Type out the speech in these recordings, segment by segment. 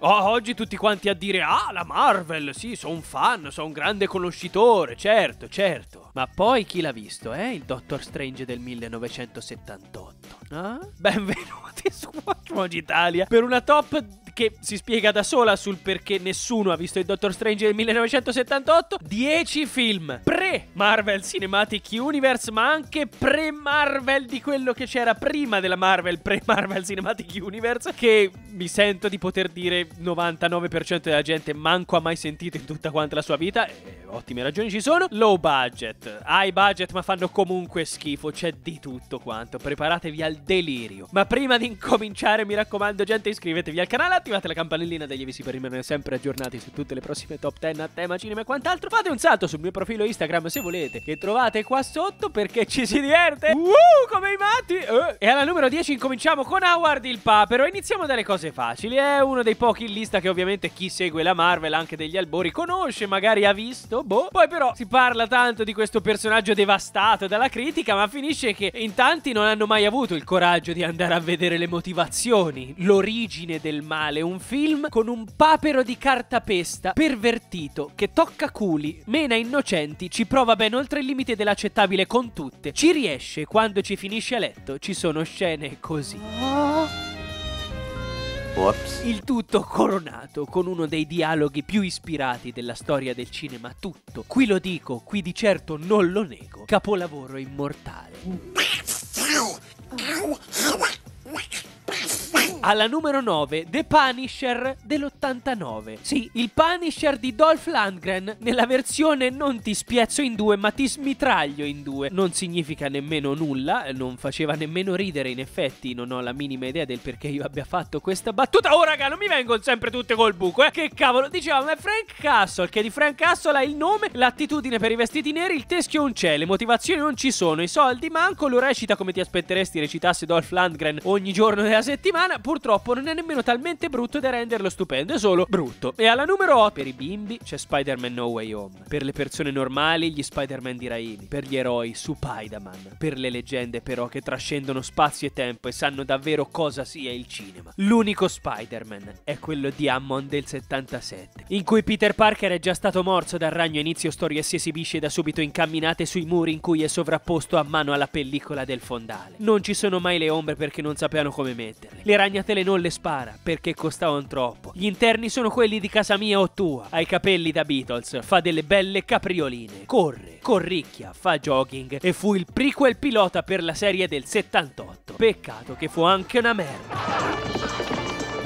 Oh, oggi tutti quanti a dire ah la Marvel, sì, sono un fan, sono un grande conoscitore, certo, certo. Ma poi chi l'ha visto, eh? Il Doctor Strange del 1978. no? Benvenuti su Watchmog Italia per una top che si spiega da sola sul perché nessuno ha visto il Doctor Strange del 1978. 10 film. Pre- pre Marvel Cinematic Universe, ma anche pre Marvel di quello che c'era prima della Marvel pre Marvel Cinematic Universe, che mi sento di poter dire 99% della gente manco ha mai sentito in tutta quanta la sua vita. E eh, ottime ragioni ci sono. Low budget, high budget, ma fanno comunque schifo, c'è di tutto quanto. Preparatevi al delirio. Ma prima di incominciare, mi raccomando, gente, iscrivetevi al canale, attivate la campanellina degli avvisi per rimanere sempre aggiornati su tutte le prossime top 10 a tema cinema e quant'altro. Fate un salto sul mio profilo Instagram Instagram se volete che trovate qua sotto perché ci si diverte uh, uh come i matti uh. E alla numero 10 incominciamo con Howard il papero Iniziamo dalle cose facili È uno dei pochi in lista che ovviamente chi segue la Marvel anche degli albori conosce Magari ha visto, boh Poi però si parla tanto di questo personaggio devastato dalla critica Ma finisce che in tanti non hanno mai avuto il coraggio di andare a vedere le motivazioni L'origine del male Un film con un papero di cartapesta pervertito Che tocca culi, mena innocenti, ci prova ben oltre il limite dell'accettabile con tutte. Ci riesce, quando ci finisce a letto ci sono scene così. Oh. Il tutto coronato con uno dei dialoghi più ispirati della storia del cinema tutto. Qui lo dico, qui di certo non lo nego. Capolavoro immortale alla numero 9 The Punisher dell'89. Sì, il Punisher di Dolph Lundgren nella versione non ti spiazzo in due ma ti smitraglio in due. Non significa nemmeno nulla, non faceva nemmeno ridere in effetti, non ho la minima idea del perché io abbia fatto questa battuta. Oh raga, non mi vengono sempre tutte col buco, eh? Che cavolo, diceva ma è Frank Castle, che di Frank Castle ha il nome, l'attitudine per i vestiti neri, il teschio non c'è, le motivazioni non ci sono, i soldi manco, lo recita come ti aspetteresti recitasse Dolph Lundgren ogni giorno della settimana, pur purtroppo non è nemmeno talmente brutto da renderlo stupendo, è solo brutto. E alla numero 8, per i bimbi c'è Spider-Man No Way Home, per le persone normali gli Spider-Man di Raimi, per gli eroi Supaidaman, per le leggende però che trascendono spazio e tempo e sanno davvero cosa sia il cinema. L'unico Spider-Man è quello di Ammon del 77, in cui Peter Parker è già stato morso dal ragno inizio storia e si esibisce da subito in camminate sui muri in cui è sovrapposto a mano alla pellicola del fondale. Non ci sono mai le ombre perché non sapevano come metterle. Le ragne Tagliatele non le spara perché costavano troppo. Gli interni sono quelli di casa mia o tua. Ha i capelli da Beatles, fa delle belle caprioline. Corre, corricchia, fa jogging e fu il prequel pilota per la serie del 78. Peccato che fu anche una merda.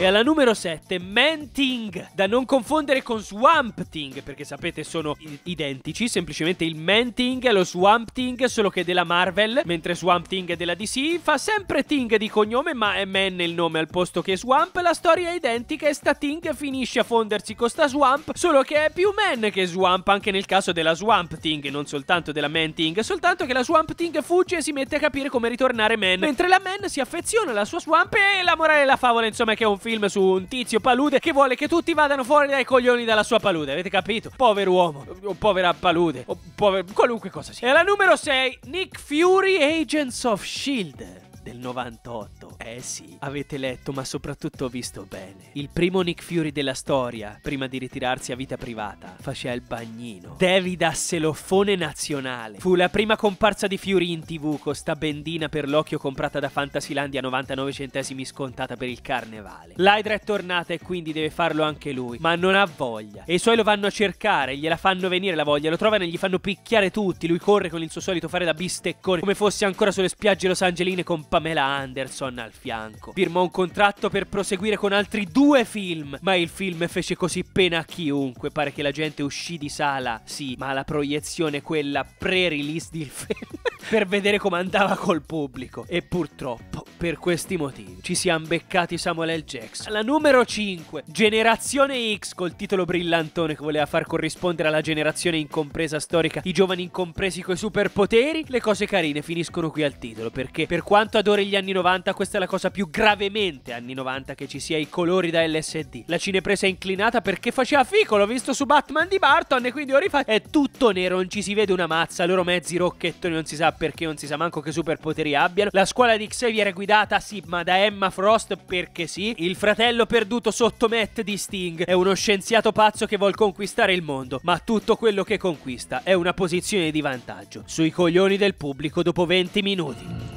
E alla numero 7, Manting, da non confondere con Swampting, perché sapete sono identici, semplicemente il Manting è lo Swampting, solo che della Marvel, mentre Swampting è della DC, fa sempre Ting di cognome, ma è Man il nome al posto che Swamp, la storia è identica e sta Ting finisce a fondersi con sta Swamp, solo che è più Man che Swamp, anche nel caso della Swamp Ting, non soltanto della Man Ting, soltanto che la Swamp Ting fugge e si mette a capire come ritornare Man, mentre la Man si affeziona alla sua Swamp e la morale della favola insomma è che è un film film su un tizio palude che vuole che tutti vadano fuori dai coglioni dalla sua palude, avete capito? Povero uomo, o povera palude, o povero qualunque cosa sia. E la numero 6, Nick Fury Agents of S.H.I.E.L.D del 98. Eh sì, avete letto ma soprattutto visto bene. Il primo Nick Fury della storia, prima di ritirarsi a vita privata, faceva il bagnino. David Asselofone nazionale. Fu la prima comparsa di Fury in tv con sta bendina per l'occhio comprata da Fantasilandia 99 centesimi scontata per il carnevale. L'Hydra è tornata e quindi deve farlo anche lui, ma non ha voglia. E i suoi lo vanno a cercare, gliela fanno venire la voglia, lo trovano e gli fanno picchiare tutti. Lui corre con il suo solito fare da bisteccone, come fosse ancora sulle spiagge losangeline con Pamela Anderson al fianco. Firmò un contratto per proseguire con altri due film, ma il film fece così pena a chiunque. Pare che la gente uscì di sala, sì, ma la proiezione quella pre-release del film per vedere come andava col pubblico. E purtroppo per questi motivi. Ci siamo beccati Samuel L. Jackson. Alla numero 5, Generazione X, col titolo brillantone che voleva far corrispondere alla generazione incompresa storica i giovani incompresi coi superpoteri. Le cose carine finiscono qui al titolo, perché per quanto adori gli anni 90, questa è la cosa più gravemente anni 90 che ci sia i colori da LSD. La cinepresa è inclinata perché faceva fico, l'ho visto su Batman di Barton e quindi ora è tutto nero, non ci si vede una mazza, loro mezzi rocchettoni, non si sa perché, non si sa manco che superpoteri abbiano. La scuola di Xavier è guidata guidata sì, ma da Emma Frost perché sì. Il fratello perduto sotto Matt di Sting è uno scienziato pazzo che vuol conquistare il mondo, ma tutto quello che conquista è una posizione di vantaggio. Sui coglioni del pubblico dopo 20 minuti.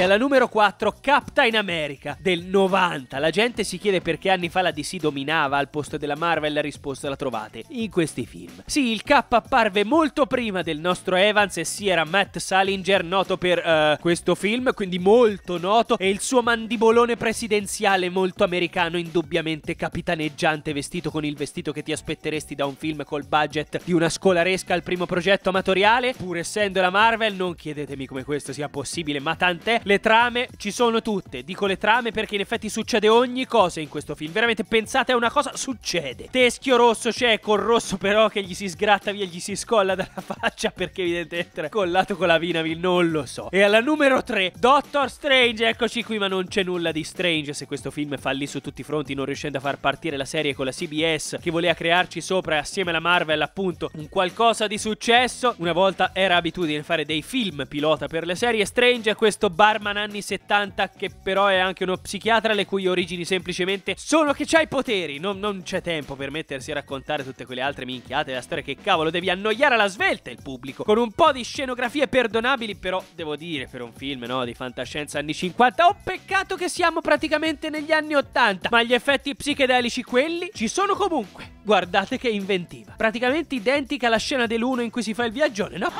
E alla numero 4 Captain America del 90. La gente si chiede perché anni fa la DC dominava al posto della Marvel, la risposta la trovate in questi film. Sì, il Cap apparve molto prima del nostro Evans e sì era Matt Salinger noto per uh, questo film, quindi molto noto e il suo mandibolone presidenziale molto americano indubbiamente capitaneggiante vestito con il vestito che ti aspetteresti da un film col budget di una scolaresca al primo progetto amatoriale. Pur essendo la Marvel non chiedetemi come questo sia possibile, ma tant'è le trame ci sono tutte. Dico le trame perché in effetti succede ogni cosa in questo film. Veramente pensate a una cosa, succede. Teschio rosso c'è, col rosso però che gli si sgratta via, gli si scolla dalla faccia perché evidentemente è collato con la Vinavil, non lo so. E alla numero 3, Doctor Strange, eccoci qui ma non c'è nulla di Strange se questo film fallì su tutti i fronti non riuscendo a far partire la serie con la CBS che voleva crearci sopra assieme alla Marvel appunto un qualcosa di successo. Una volta era abitudine fare dei film pilota per le serie Strange, questo bar barman anni 70 che però è anche uno psichiatra le cui origini semplicemente sono che c'ha i poteri. Non, non c'è tempo per mettersi a raccontare tutte quelle altre minchiate della storia che cavolo devi annoiare alla svelta il pubblico. Con un po' di scenografie perdonabili però devo dire per un film no, di fantascienza anni 50. Oh peccato che siamo praticamente negli anni 80 ma gli effetti psichedelici quelli ci sono comunque. Guardate che inventiva. Praticamente identica alla scena dell'uno in cui si fa il viaggione, no?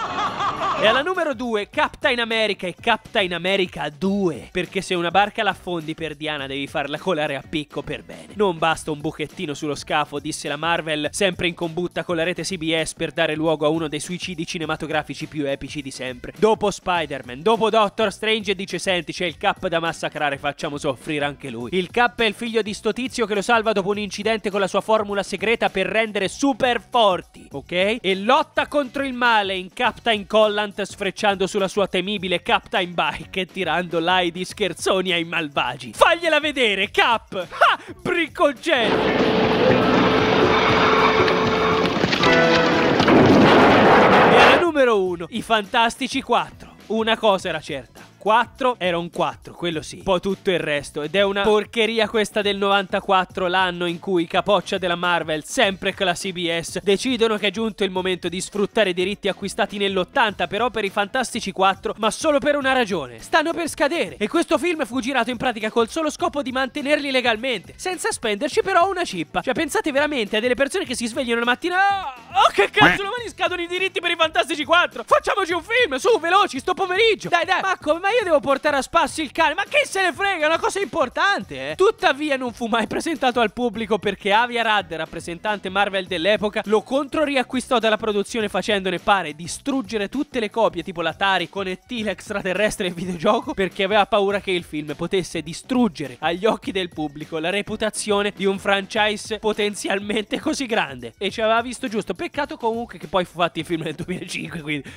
E alla numero 2 Captain America e Captain America America 2. Perché se una barca la affondi per Diana devi farla colare a picco per bene. Non basta un buchettino sullo scafo, disse la Marvel, sempre in combutta con la rete CBS per dare luogo a uno dei suicidi cinematografici più epici di sempre. Dopo Spider-Man, dopo Doctor Strange dice senti c'è il cap da massacrare, facciamo soffrire anche lui. Il cap è il figlio di sto tizio che lo salva dopo un incidente con la sua formula segreta per rendere super forti, ok? E lotta contro il male in Captain Collant sfrecciando sulla sua temibile Captain Bike tirando l'ai di scherzoni ai malvagi. Fagliela vedere, Cap! Ha! Briccogel! E alla numero uno, i Fantastici 4. Una cosa era certa. 4 era un 4, quello sì. Poi tutto il resto. Ed è una porcheria questa del 94, l'anno in cui capoccia della Marvel, sempre con la CBS, decidono che è giunto il momento di sfruttare i diritti acquistati nell'80 però per i Fantastici 4, ma solo per una ragione. Stanno per scadere e questo film fu girato in pratica col solo scopo di mantenerli legalmente, senza spenderci però una cippa. Cioè pensate veramente a delle persone che si svegliano la mattina ah, Oh che cazzo, domani scadono i diritti per i Fantastici 4! Facciamoci un film, su, veloci, sto pomeriggio! Dai, dai, ma come io devo portare a spasso il cane. Ma che se ne frega, è una cosa importante, eh. Tuttavia non fu mai presentato al pubblico perché Avia Rudd, rappresentante Marvel dell'epoca, lo controriacquistò dalla produzione facendone pare distruggere tutte le copie tipo l'Atari con ET l'extraterrestre e il videogioco perché aveva paura che il film potesse distruggere agli occhi del pubblico la reputazione di un franchise potenzialmente così grande. E ci aveva visto giusto. Peccato comunque che poi fu fatto il film nel 2005, quindi...